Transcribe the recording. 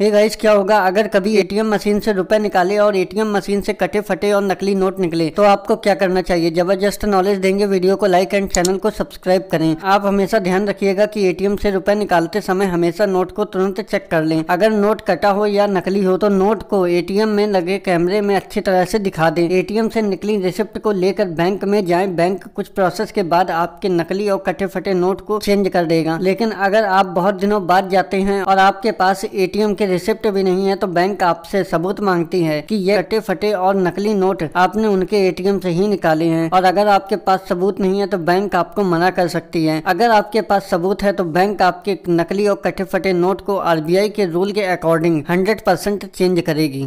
hey guys क्या होगा अगर कभी एटीएम मशीन से रुपए निकाले और एटीएम मशीन से कटे फटे और नकली नोट निकले तो आपको क्या करना चाहिए जबरदस्त नॉलेज देंगे वीडियो को लाइक एंड चैनल को सब्सक्राइब करें आप हमेशा ध्यान रखिएगा कि एटीएम से रुपए निकालते समय हमेशा नोट को तुरंत चेक कर लें अगर नोट कटा हो या नकली हो तो नोट को ए में लगे कैमरे में अच्छी तरह से दिखा दे ए से निकली रिसिप्ट को लेकर बैंक में जाए बैंक कुछ प्रोसेस के बाद आपके नकली और कटे फटे नोट को चेंज कर देगा लेकिन अगर आप बहुत दिनों बाद जाते हैं और आपके पास एटीएम के की रिसिप्ट भी नहीं है तो बैंक आपसे सबूत मांगती है कि ये कटे फटे और नकली नोट आपने उनके एटीएम से ही निकाले हैं और अगर आपके पास सबूत नहीं है तो बैंक आपको मना कर सकती है अगर आपके पास सबूत है तो बैंक आपके नकली और कटे फटे नोट को आर के रूल के अकॉर्डिंग हंड्रेड परसेंट चेंज करेगी